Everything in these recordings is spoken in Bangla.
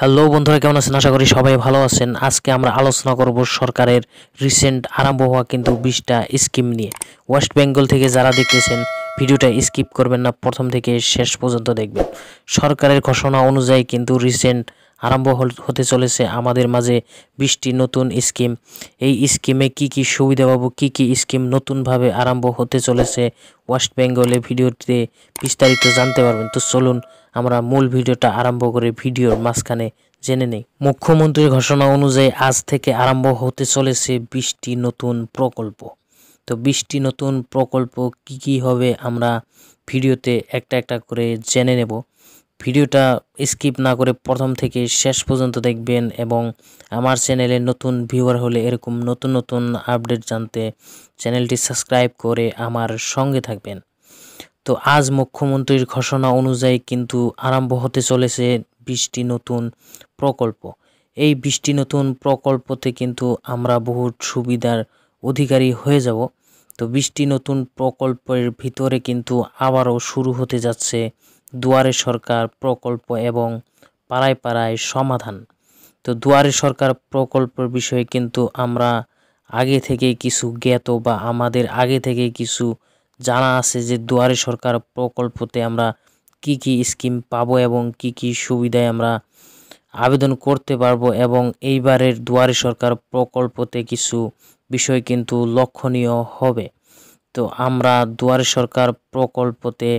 হ্যালো বন্ধুরা কেমন আছেন আশা করি সবাই ভালো আছেন আজকে আমরা আলোচনা করব সরকারের রিসেন্ট আরম্ভ হওয়া কিন্তু বিশটা স্কিম নিয়ে ওয়েস্ট বেঙ্গল থেকে যারা দেখতেছেন ভিডিওটা স্কিপ করবেন না প্রথম থেকে শেষ পর্যন্ত দেখবেন সরকারের ঘোষণা অনুযায়ী কিন্তু রিসেন্ট আরম্ভ হতে চলেছে আমাদের মাঝে বিশটি নতুন স্কিম এই স্কিমে কি কি সুবিধা পাবো কী কী স্কিম নতুনভাবে আরম্ভ হতে চলেছে ওয়েস্ট বেঙ্গলে ভিডিওতে বিস্তারিত জানতে পারবেন তো চলুন আমরা মূল ভিডিওটা আরম্ভ করে ভিডিওর মাঝখানে জেনে নেই মুখ্যমন্ত্রীর ঘোষণা অনুযায়ী আজ থেকে আরম্ভ হতে চলেছে বিশটি নতুন প্রকল্প তো বিশটি নতুন প্রকল্প কি কি হবে আমরা ভিডিওতে একটা একটা করে জেনে নেব ভিডিওটা স্কিপ না করে প্রথম থেকে শেষ পর্যন্ত দেখবেন এবং আমার চ্যানেলে নতুন ভিউয়ার হলে এরকম নতুন নতুন আপডেট জানতে চ্যানেলটি সাবস্ক্রাইব করে আমার সঙ্গে থাকবেন তো আজ মুখ্যমন্ত্রীর ঘোষণা অনুযায়ী কিন্তু আরম্ভ হতে চলেছে বিশটি নতুন প্রকল্প এই বিশটি নতুন প্রকল্পতে কিন্তু আমরা বহু সুবিধার অধিকারী হয়ে যাব তো বিশটি নতুন প্রকল্পের ভিতরে কিন্তু আবারও শুরু হতে যাচ্ছে দুয়ারে সরকার প্রকল্প এবং পাড়ায় পাড়ায় সমাধান তো দুয়ারে সরকার প্রকল্পের বিষয়ে কিন্তু আমরা আগে থেকে কিছু জ্ঞাত বা আমাদের আগে থেকে কিছু জানা আছে যে দুয়ারে সরকার প্রকল্পতে আমরা কি কি স্কিম পাবো এবং কি কি সুবিধায় আমরা আবেদন করতে পারবো এবং এইবারের দুয়ারে সরকার প্রকল্পতে কিছু বিষয় কিন্তু লক্ষণীয় হবে তো আমরা দুয়ারে সরকার প্রকল্পতে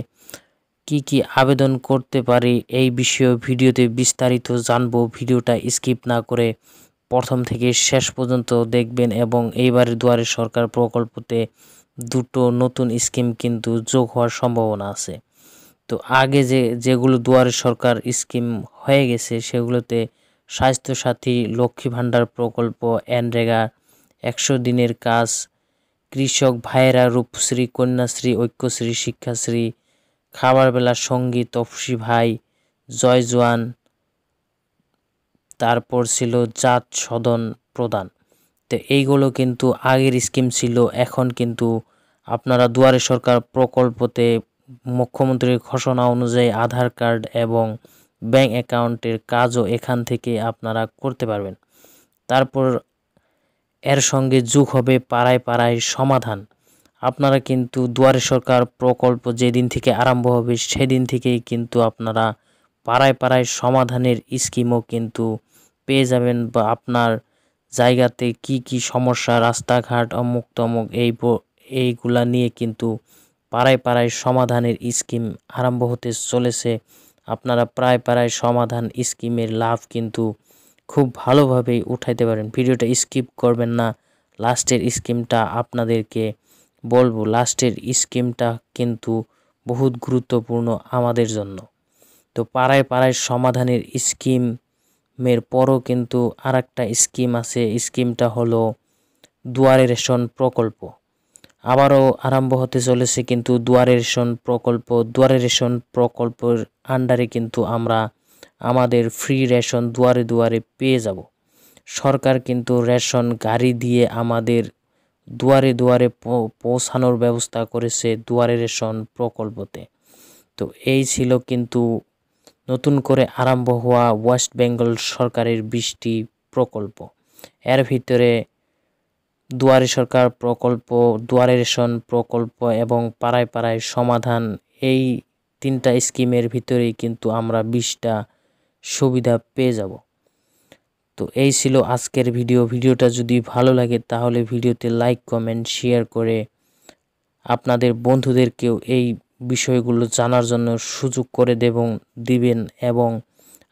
কি কি আবেদন করতে পারি এই বিষয়ে ভিডিওতে বিস্তারিত জানবো ভিডিওটা স্কিপ না করে প্রথম থেকে শেষ পর্যন্ত দেখবেন এবং এইবারের দুয়ারে সরকার প্রকল্পতে দুটো নতুন স্কিম কিন্তু যোগ হওয়ার সম্ভাবনা আছে তো আগে যে যেগুলো দুয়ারে সরকার স্কিম হয়ে গেছে সেগুলোতে স্বাস্থ্যসাথী লক্ষ্মী ভাণ্ডার প্রকল্প অ্যানরেগা একশো দিনের কাজ কৃষক ভাইয়েরা রূপশ্রী কন্যাশ্রী ঐক্যশ্রী শিক্ষাশ্রী বেলা সঙ্গী তফসি ভাই জয় জোয়ান তারপর ছিল জাত সদন প্রদান তো এইগুলো কিন্তু আগের স্কিম ছিল এখন কিন্তু আপনারা দুয়ারে সরকার প্রকল্পতে মুখ্যমন্ত্রীর ঘোষণা অনুযায়ী আধার কার্ড এবং ব্যাংক অ্যাকাউন্টের কাজও এখান থেকে আপনারা করতে পারবেন তারপর এর সঙ্গে যুগ হবে পাড়ায় পাড়ায় সমাধান আপনারা কিন্তু দুয়ারে সরকার প্রকল্প যেদিন থেকে আরম্ভ হবে সেদিন থেকেই কিন্তু আপনারা পাড়ায় পাড়ায় সমাধানের স্কিমও কিন্তু পেয়ে যাবেন বা আপনার জায়গাতে কি কি সমস্যা রাস্তাঘাট অমুক তমুক এই এইগুলা নিয়ে কিন্তু পাড়ায় পাড়ায় সমাধানের স্কিম আরম্ভ হতে চলেছে আপনারা প্রায় পাড়ায় সমাধান স্কিমের লাভ কিন্তু খুব ভালোভাবেই উঠাইতে পারেন ভিডিওটা স্কিপ করবেন না লাস্টের স্কিমটা আপনাদেরকে বলবো লাস্টের স্কিমটা কিন্তু বহুত গুরুত্বপূর্ণ আমাদের জন্য তো পাড়ায় পাড়ায় সমাধানের স্কিমের পরও কিন্তু আর একটা স্কিম আছে স্কিমটা হলো দুয়ারে রেশন প্রকল্প আবারও আরম্ভ হতে চলেছে কিন্তু দুয়ারে রেশন প্রকল্প দুয়ারে রেশন প্রকল্পের আন্ডারে কিন্তু আমরা আমাদের ফ্রি রেশন দুয়ারে দুয়ারে পেয়ে যাব সরকার কিন্তু রেশন গাড়ি দিয়ে আমাদের দুয়ারে দুয়ারে পৌঁছানোর ব্যবস্থা করেছে দুয়ারে রেশন প্রকল্পতে তো এই ছিল কিন্তু নতুন করে আরম্ভ হওয়া ওয়েস্ট বেঙ্গল সরকারের বৃষ্টি প্রকল্প এর ভিতরে দুয়ারে সরকার প্রকল্প দুয়ারে রেশন প্রকল্প এবং পাড়ায় পাড়ায় সমাধান এই তিনটা স্কিমের ভিতরেই কিন্তু আমরা বিশটা সুবিধা পেয়ে যাব তো এই ছিল আজকের ভিডিও ভিডিওটা যদি ভালো লাগে তাহলে ভিডিওতে লাইক কমেন্ট শেয়ার করে আপনাদের বন্ধুদেরকেও এই বিষয়গুলো জানার জন্য সুযোগ করে দেবং দিবেন এবং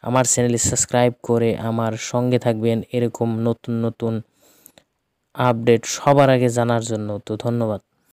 আমার চ্যানেলে সাবস্ক্রাইব করে আমার সঙ্গে থাকবেন এরকম নতুন নতুন আপডেট সবার আগে জানার জন্য তো ধন্যবাদ